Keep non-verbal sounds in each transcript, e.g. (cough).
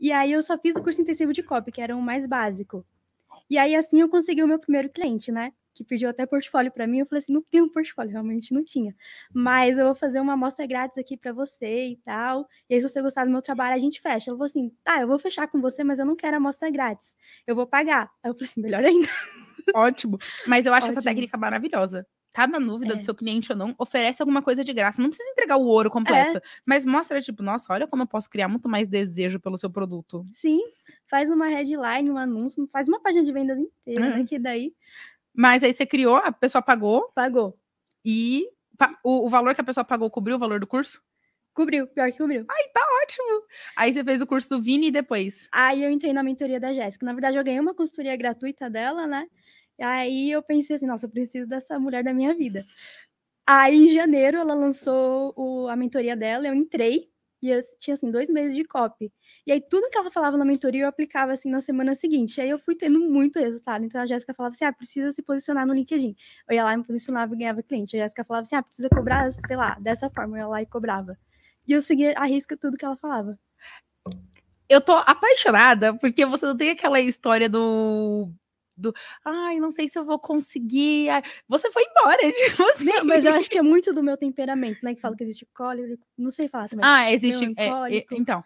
E aí eu só fiz o curso intensivo de copy, que era o mais básico. E aí assim eu consegui o meu primeiro cliente, né? Que pediu até portfólio para mim. Eu falei assim, não tem um portfólio, realmente não tinha. Mas eu vou fazer uma amostra grátis aqui para você e tal. E aí se você gostar do meu trabalho, a gente fecha. Eu vou assim, tá, eu vou fechar com você, mas eu não quero amostra grátis. Eu vou pagar. Aí eu falei assim, melhor ainda. Ótimo. Mas eu acho Ótimo. essa técnica maravilhosa tá na dúvida é. do seu cliente ou não, oferece alguma coisa de graça. Não precisa entregar o ouro completo, é. mas mostra, tipo, nossa, olha como eu posso criar muito mais desejo pelo seu produto. Sim, faz uma headline, um anúncio, faz uma página de vendas inteira, né, uhum. né, que daí... Mas aí você criou, a pessoa pagou. Pagou. E o, o valor que a pessoa pagou cobriu o valor do curso? Cobriu, pior que cobriu. Ai, tá ótimo! Aí você fez o curso do Vini e depois? Aí eu entrei na mentoria da Jéssica. Na verdade, eu ganhei uma consultoria gratuita dela, né? Aí eu pensei assim, nossa, eu preciso dessa mulher da minha vida. Aí em janeiro ela lançou o, a mentoria dela, eu entrei e eu tinha assim dois meses de copy. E aí tudo que ela falava na mentoria eu aplicava assim na semana seguinte. E aí eu fui tendo muito resultado. Então a Jéssica falava assim: "Ah, precisa se posicionar no LinkedIn". Eu ia lá e me posicionava e ganhava cliente. A Jéssica falava assim: "Ah, precisa cobrar, sei lá, dessa forma". Eu ia lá e cobrava. E eu seguia a risca tudo que ela falava. Eu tô apaixonada porque você não tem aquela história do do ai, não sei se eu vou conseguir. Ai, você foi embora, (laughs) tipo assim. Não, mas eu acho que é muito do meu temperamento, né? Que fala que existe cólico, não sei falar também. Ah, existe. É, é, então,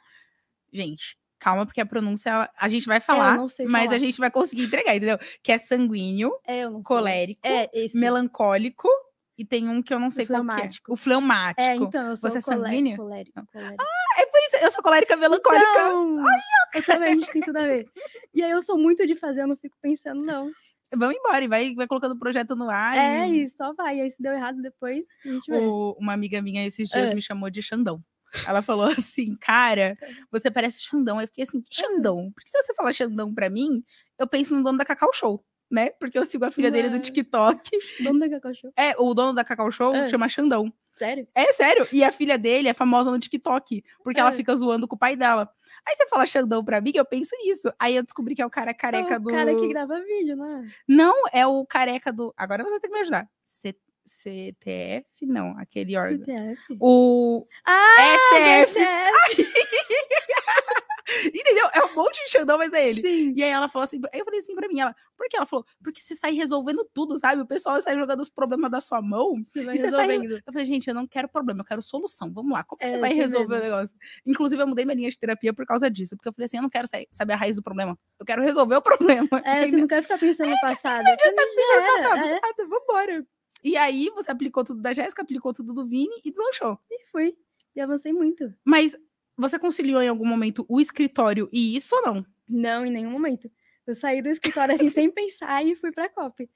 gente, calma, porque a pronúncia a gente vai é, falar, é, mas falar. a gente vai conseguir entregar, entendeu? Que é sanguíneo, é, colérico, é, melancólico. E tem um que eu não sei qual é. O fleumático. É, então, eu sou Você é sanguíneo? Colérico, colérico. Ah, é isso, eu sou colérica melancólica. Então, Ai, eu, eu também, a gente tem tudo a ver. E aí eu sou muito de fazer, eu não fico pensando, não. Vamos embora, e vai, vai colocando o projeto no ar. É, e... só vai. E aí se deu errado depois, a gente vai. O, uma amiga minha esses dias é. me chamou de Xandão. Ela falou (laughs) assim, cara, você parece Xandão. Eu fiquei assim, Xandão? Porque se você falar Xandão pra mim, eu penso no dono da Cacau Show, né? Porque eu sigo a filha é. dele do TikTok. Dono da Cacau Show. É, o dono da Cacau Show é. chama Xandão. Sério? É sério. E a filha dele é famosa no TikTok, porque é. ela ah. fica zoando com o pai dela. Aí você fala Xandão pra mim, eu penso nisso. Aí eu descobri que é o cara careca é o do. O cara que grava vídeo, é? Não, é o careca do. Agora você tem que me ajudar. C... CTF? Não, aquele órgão. CTF. O. Ah, STF. STF. (laughs) (laughs) Entendeu? É um monte de Xandão, mas é ele. Sim. E aí ela falou assim, eu falei assim pra mim, ela, por que? Ela falou, porque você sai resolvendo tudo, sabe? O pessoal sai jogando os problemas da sua mão. Você vai e você sai... Eu falei, gente, eu não quero problema, eu quero solução. Vamos lá, como é, você vai resolver mesmo. o negócio? Inclusive, eu mudei minha linha de terapia por causa disso, porque eu falei assim, eu não quero saber a raiz do problema, eu quero resolver o (laughs) problema. É, entendeu? você não quer ficar pensando é, no passado. Não adianta pensando no passado, é. nada, vambora. E aí, você aplicou tudo da Jéssica, aplicou tudo do Vini e deslanchou. E fui. E avancei muito. Mas você conciliou em algum momento o escritório e isso ou não? Não, em nenhum momento. Eu saí do escritório assim (laughs) sem pensar e fui pra COP.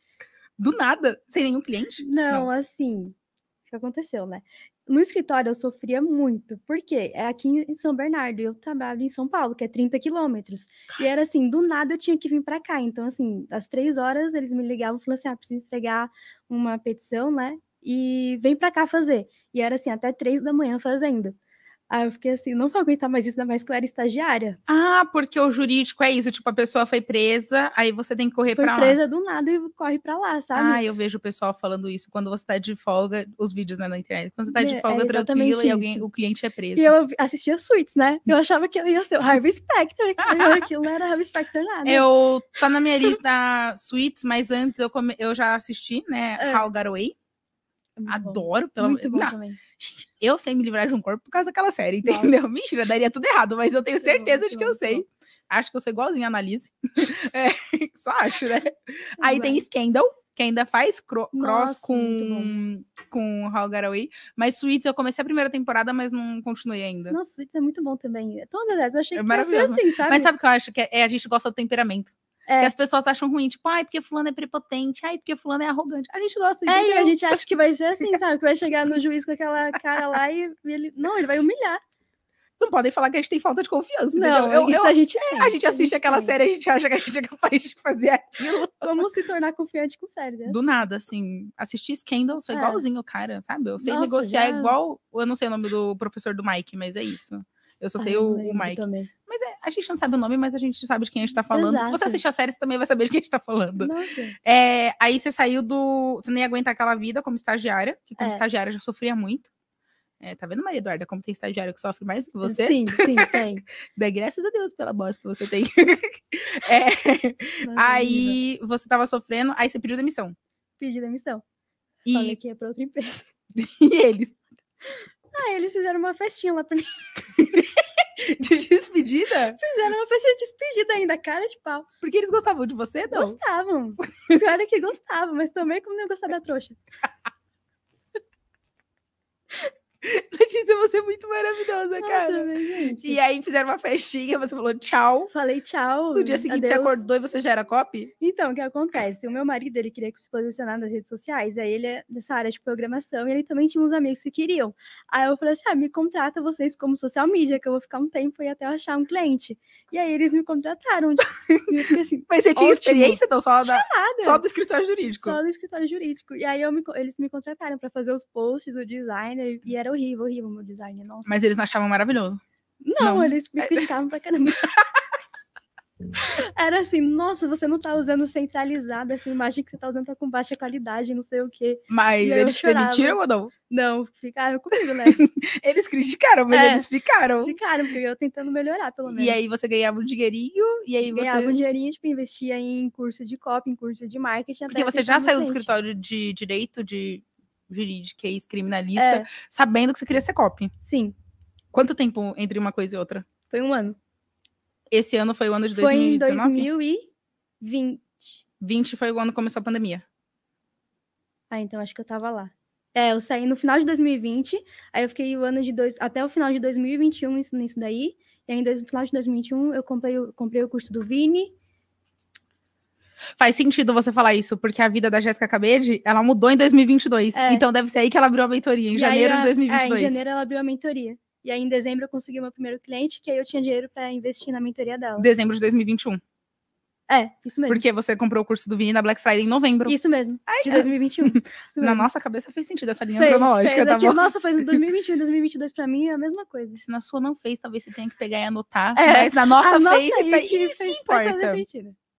Do nada? Sem nenhum cliente? Não, não. assim. O que aconteceu, né? No escritório eu sofria muito, porque é aqui em São Bernardo, eu trabalho em São Paulo, que é 30 quilômetros. E era assim, do nada eu tinha que vir para cá. Então, assim, às três horas eles me ligavam e falavam assim: ah, preciso entregar uma petição, né? E vem para cá fazer. E era assim, até três da manhã fazendo. Aí eu fiquei assim, não vou aguentar mais isso, ainda mais que eu era estagiária. Ah, porque o jurídico é isso, tipo, a pessoa foi presa, aí você tem que correr foi pra lá. Foi presa do nada e corre pra lá, sabe? Ah, eu vejo o pessoal falando isso quando você tá de folga, os vídeos né, na internet. Quando você tá de é, folga é, tranquila isso. e alguém, o cliente é preso. E eu assistia Suits, né? Eu achava que eu ia ser o Harvey Specter, aquilo não era Harvey Specter nada. Eu, tá na minha lista Suits, mas antes eu, come, eu já assisti, né, é. How Got Away. Muito Adoro, bom. pelo Eu sei me livrar de um corpo por causa daquela série, entendeu? Nossa. (laughs) Mentira, daria tudo errado, mas eu tenho certeza de que eu sei. Acho que eu sou igualzinha a Analise. (laughs) É, só acho, né? (laughs) Aí tem Scandal, que ainda faz cross Nossa, com, com How Garaway. Mas Suits, eu comecei a primeira temporada, mas não continuei ainda. Nossa, Suits é muito bom também. Todas as, eu achei é que ia ser assim, sabe? Mas sabe o que eu acho? Que é, é a gente gosta do temperamento. É. Que as pessoas acham ruim, tipo, ai, porque fulano é prepotente, ai, porque fulano é arrogante. A gente gosta, entendeu? É, e a gente acha que vai ser assim, (laughs) sabe? Que vai chegar no juiz com aquela cara lá e ele... Não, ele vai humilhar não podem falar que a gente tem falta de confiança. Não, eu, isso eu, a gente é, A gente assiste a gente aquela tem. série, a gente acha que a gente é capaz de fazer aquilo. Vamos se tornar confiante com séries. Né? Do assim. nada, assim. Assistir Scandal, sou é. igualzinho o cara, sabe? Eu sei Nossa, negociar já... igual. Eu não sei o nome do professor do Mike, mas é isso. Eu só sei Ai, o, o Mike. Também. Mas é, a gente não sabe o nome, mas a gente sabe de quem a gente tá falando. Exato. Se você assistir a série, você também vai saber de quem a gente tá falando. É, aí você saiu do. Você nem aguentar aquela vida como estagiária, que como é. estagiária já sofria muito. É, tá vendo, Maria Eduarda, como tem estagiário que sofre mais que você? Sim, sim, (laughs) tem. graças a Deus pela bosta que você tem. (laughs) É, é, aí vida. você tava sofrendo, aí você pediu demissão. Pedi demissão. E... Falei que ia pra outra empresa. (laughs) e eles? Ah, eles fizeram uma festinha lá pra mim. (laughs) de despedida? Fizeram uma festinha de despedida ainda, cara de pau. Porque eles gostavam de você, não? Gostavam. Claro que gostavam, mas também é como não gostava da trouxa. (laughs) (laughs) Letícia, você é muito maravilhosa, Nossa, cara. Né, e aí fizeram uma festinha, você falou tchau. Falei tchau. No dia seguinte adeus. você acordou e você já era copy? Então, o que acontece? O meu marido, ele queria se posicionar nas redes sociais. Aí ele é dessa área de programação e ele também tinha uns amigos que queriam. Aí eu falei assim, ah, me contrata vocês como social media, que eu vou ficar um tempo e até achar um cliente. E aí eles me contrataram. Tipo, (laughs) assim, Mas você tinha experiência, então? Só, da... só do escritório jurídico? Só do escritório jurídico. E aí me... eles me contrataram para fazer os posts, o designer, e era horrível, horrível meu design, nossa. Mas eles não achavam maravilhoso? Não, não. eles me criticavam pra caramba. (laughs) Era assim, nossa, você não tá usando centralizada, essa imagem que você tá usando tá com baixa qualidade, não sei o quê. Mas eles te demitiram ou não? Não, ficaram comigo, né? (laughs) eles criticaram, mas é, eles ficaram. Ficaram, porque eu tentando melhorar, pelo menos. E aí você ganhava um dinheirinho, e aí você... Ganhava um dinheirinho, tipo, investia em curso de copy, em curso de marketing. porque você já saiu do escritório de direito, de jurídica, ex-criminalista, é. sabendo que você queria ser cop. Sim. Quanto tempo entre uma coisa e outra? Foi um ano. Esse ano foi o ano de 2019? Foi em 2020. 20 foi o ano que começou a pandemia. Ah, então acho que eu tava lá. É, eu saí no final de 2020, aí eu fiquei o ano de dois, até o final de 2021 nisso, nisso daí. E aí, no final de 2021, eu comprei, eu comprei o curso do Vini, Faz sentido você falar isso, porque a vida da Jéssica Cabede, ela mudou em 2022. É. Então deve ser aí que ela abriu a mentoria, em e janeiro a, de 2022. É, em janeiro ela abriu a mentoria. E aí em dezembro eu consegui meu primeiro cliente, que aí eu tinha dinheiro para investir na mentoria dela. Dezembro de 2021. É, isso mesmo. Porque você comprou o curso do Vini na Black Friday em novembro. Isso mesmo. Ai, de 2021. É. (laughs) Isso na nossa cabeça fez sentido essa linha fez, cronológica, fez. tá é bom? Nossa, fez em 2021 (laughs) e 2022 pra mim é a mesma coisa. Se na sua não fez, talvez você tenha que pegar e anotar. É, mas na nossa fez, e tá... isso que é importa. Faz sentido.